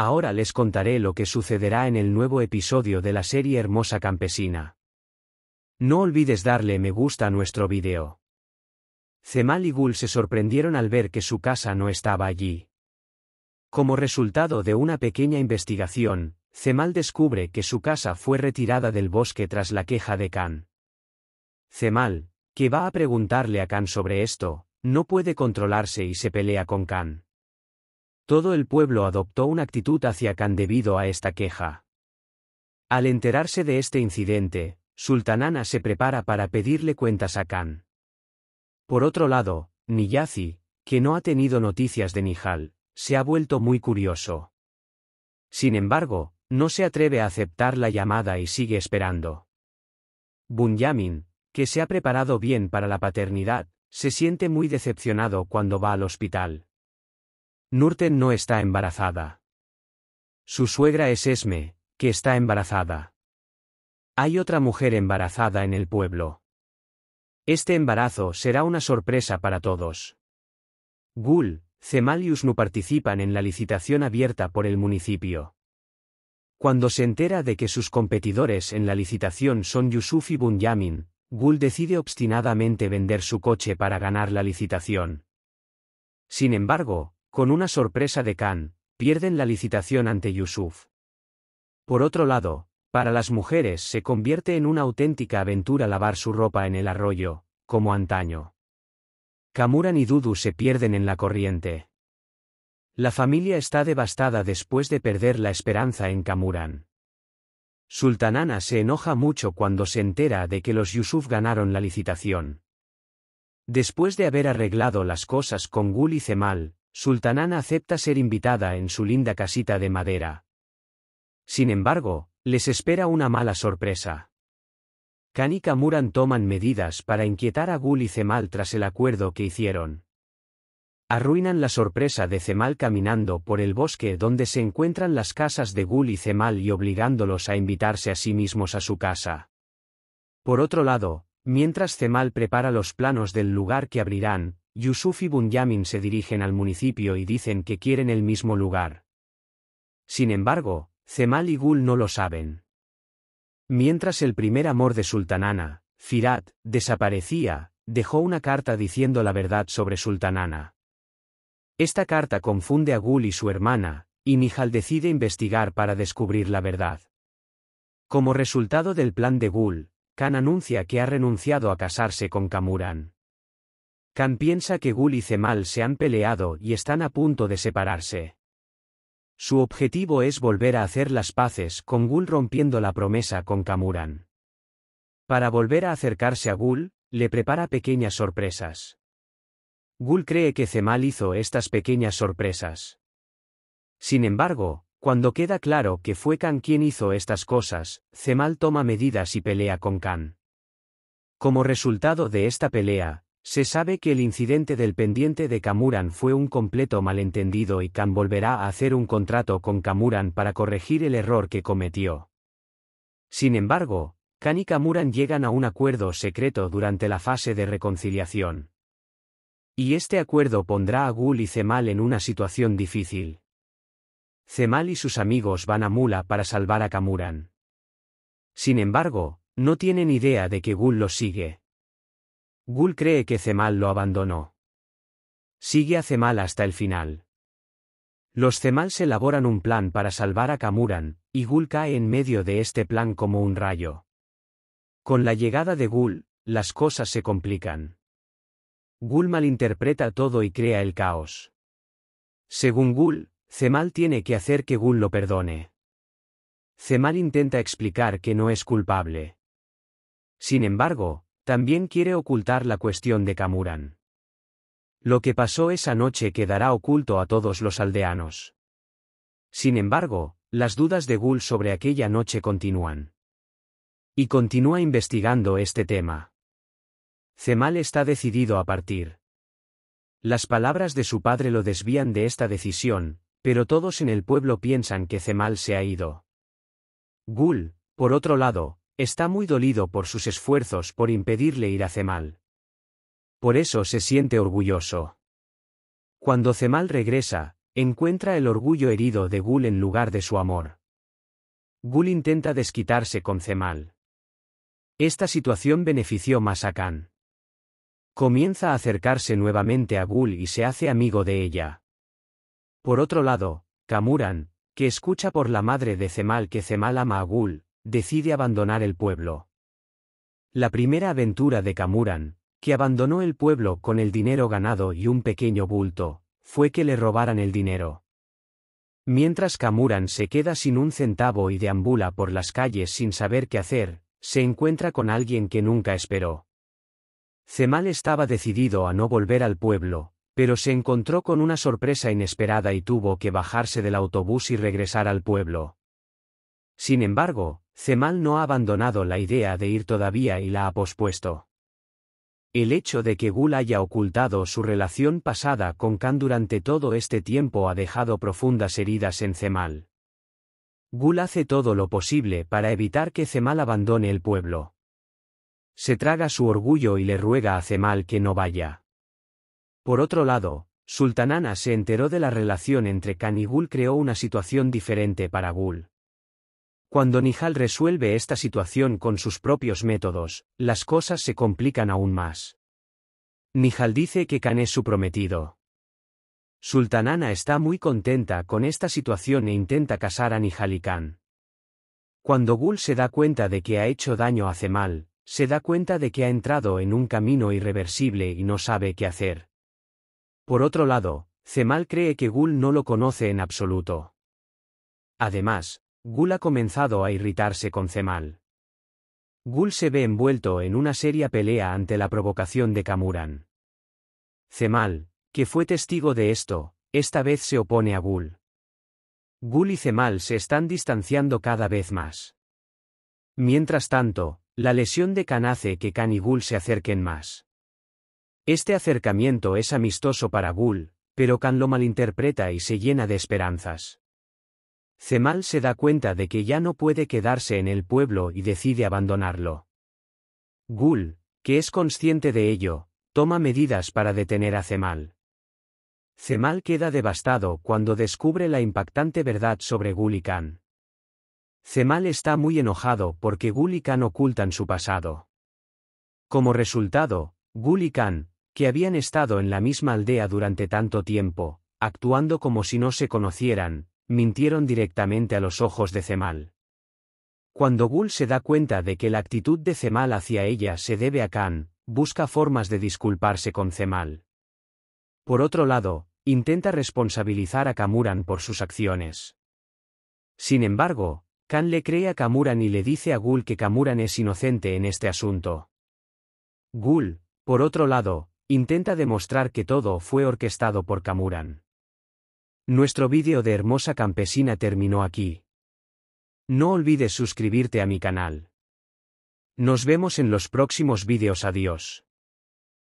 Ahora les contaré lo que sucederá en el nuevo episodio de la serie Hermosa Campesina. No olvides darle me gusta a nuestro video. Cemal y Gul se sorprendieron al ver que su casa no estaba allí. Como resultado de una pequeña investigación, Cemal descubre que su casa fue retirada del bosque tras la queja de Khan. Cemal, que va a preguntarle a Khan sobre esto, no puede controlarse y se pelea con Khan. Todo el pueblo adoptó una actitud hacia Khan debido a esta queja. Al enterarse de este incidente, Sultanana se prepara para pedirle cuentas a Khan. Por otro lado, Niyazi, que no ha tenido noticias de Nihal, se ha vuelto muy curioso. Sin embargo, no se atreve a aceptar la llamada y sigue esperando. Bunyamin, que se ha preparado bien para la paternidad, se siente muy decepcionado cuando va al hospital. Nurten no está embarazada. Su suegra es Esme, que está embarazada. Hay otra mujer embarazada en el pueblo. Este embarazo será una sorpresa para todos. Gul, Cemal y participan en la licitación abierta por el municipio. Cuando se entera de que sus competidores en la licitación son Yusuf y Bunyamin, Gul decide obstinadamente vender su coche para ganar la licitación. Sin embargo, con una sorpresa de Khan, pierden la licitación ante Yusuf. Por otro lado, para las mujeres se convierte en una auténtica aventura lavar su ropa en el arroyo, como antaño. Kamuran y Dudu se pierden en la corriente. La familia está devastada después de perder la esperanza en Kamuran. Sultanana se enoja mucho cuando se entera de que los Yusuf ganaron la licitación. Después de haber arreglado las cosas con Gul y Zemal. Sultanán acepta ser invitada en su linda casita de madera. Sin embargo, les espera una mala sorpresa. Khan y Kamuran toman medidas para inquietar a Gul y Cemal tras el acuerdo que hicieron. Arruinan la sorpresa de Cemal caminando por el bosque donde se encuentran las casas de Gul y Cemal y obligándolos a invitarse a sí mismos a su casa. Por otro lado, mientras Cemal prepara los planos del lugar que abrirán, Yusuf y Bunyamin se dirigen al municipio y dicen que quieren el mismo lugar. Sin embargo, Cemal y Gul no lo saben. Mientras el primer amor de Sultanana, Firat, desaparecía, dejó una carta diciendo la verdad sobre Sultanana. Esta carta confunde a Gul y su hermana, y mijal decide investigar para descubrir la verdad. Como resultado del plan de Gul, Khan anuncia que ha renunciado a casarse con Kamuran. Khan piensa que Gul y Zemal se han peleado y están a punto de separarse. Su objetivo es volver a hacer las paces con Gul rompiendo la promesa con Kamuran. Para volver a acercarse a Gul, le prepara pequeñas sorpresas. Gul cree que Zemal hizo estas pequeñas sorpresas. Sin embargo, cuando queda claro que fue Khan quien hizo estas cosas, Zemal toma medidas y pelea con Khan. Como resultado de esta pelea, se sabe que el incidente del pendiente de Kamuran fue un completo malentendido y Kan volverá a hacer un contrato con Kamuran para corregir el error que cometió. Sin embargo, Khan y Kamuran llegan a un acuerdo secreto durante la fase de reconciliación. Y este acuerdo pondrá a Gul y Cemal en una situación difícil. Cemal y sus amigos van a Mula para salvar a Kamuran. Sin embargo, no tienen idea de que Gul los sigue. Gul cree que Zemal lo abandonó. Sigue a Zemal hasta el final. Los Zemal se elaboran un plan para salvar a Kamuran, y Gul cae en medio de este plan como un rayo. Con la llegada de Gul, las cosas se complican. Gul malinterpreta todo y crea el caos. Según Gul, Zemal tiene que hacer que Gul lo perdone. Zemal intenta explicar que no es culpable. Sin embargo, también quiere ocultar la cuestión de Kamuran. Lo que pasó esa noche quedará oculto a todos los aldeanos. Sin embargo, las dudas de Gul sobre aquella noche continúan. Y continúa investigando este tema. Cemal está decidido a partir. Las palabras de su padre lo desvían de esta decisión, pero todos en el pueblo piensan que Cemal se ha ido. Gul, por otro lado, Está muy dolido por sus esfuerzos por impedirle ir a Cemal. Por eso se siente orgulloso. Cuando Cemal regresa, encuentra el orgullo herido de Gul en lugar de su amor. Gul intenta desquitarse con Cemal. Esta situación benefició más a Khan. Comienza a acercarse nuevamente a Gul y se hace amigo de ella. Por otro lado, Kamuran, que escucha por la madre de Cemal que Cemal ama a Gul, decide abandonar el pueblo. La primera aventura de Kamuran, que abandonó el pueblo con el dinero ganado y un pequeño bulto, fue que le robaran el dinero. Mientras Kamuran se queda sin un centavo y deambula por las calles sin saber qué hacer, se encuentra con alguien que nunca esperó. Cemal estaba decidido a no volver al pueblo, pero se encontró con una sorpresa inesperada y tuvo que bajarse del autobús y regresar al pueblo. Sin embargo, Cemal no ha abandonado la idea de ir todavía y la ha pospuesto. El hecho de que Gul haya ocultado su relación pasada con Khan durante todo este tiempo ha dejado profundas heridas en Cemal. Gul hace todo lo posible para evitar que Cemal abandone el pueblo. Se traga su orgullo y le ruega a Cemal que no vaya. Por otro lado, Sultanana se enteró de la relación entre Khan y Gul creó una situación diferente para Gul. Cuando Nihal resuelve esta situación con sus propios métodos, las cosas se complican aún más. Nihal dice que Khan es su prometido. Sultanana está muy contenta con esta situación e intenta casar a Nihal y Khan. Cuando Gul se da cuenta de que ha hecho daño a Cemal, se da cuenta de que ha entrado en un camino irreversible y no sabe qué hacer. Por otro lado, Cemal cree que Gul no lo conoce en absoluto. Además, Gul ha comenzado a irritarse con Cemal. Gul se ve envuelto en una seria pelea ante la provocación de Kamuran. Cemal, que fue testigo de esto, esta vez se opone a Gul. Gul y Cemal se están distanciando cada vez más. Mientras tanto, la lesión de Khan hace que Khan y Gul se acerquen más. Este acercamiento es amistoso para Gul, pero Khan lo malinterpreta y se llena de esperanzas. Cemal se da cuenta de que ya no puede quedarse en el pueblo y decide abandonarlo. Gul, que es consciente de ello, toma medidas para detener a Cemal. Cemal queda devastado cuando descubre la impactante verdad sobre Khan. Cemal está muy enojado porque Khan ocultan su pasado. Como resultado, Khan, que habían estado en la misma aldea durante tanto tiempo, actuando como si no se conocieran, mintieron directamente a los ojos de Cemal. Cuando Gul se da cuenta de que la actitud de Cemal hacia ella se debe a Khan, busca formas de disculparse con Cemal. Por otro lado, intenta responsabilizar a Kamuran por sus acciones. Sin embargo, Khan le cree a Kamuran y le dice a Gul que Kamuran es inocente en este asunto. Gul, por otro lado, intenta demostrar que todo fue orquestado por Kamuran. Nuestro vídeo de Hermosa Campesina terminó aquí. No olvides suscribirte a mi canal. Nos vemos en los próximos vídeos. Adiós.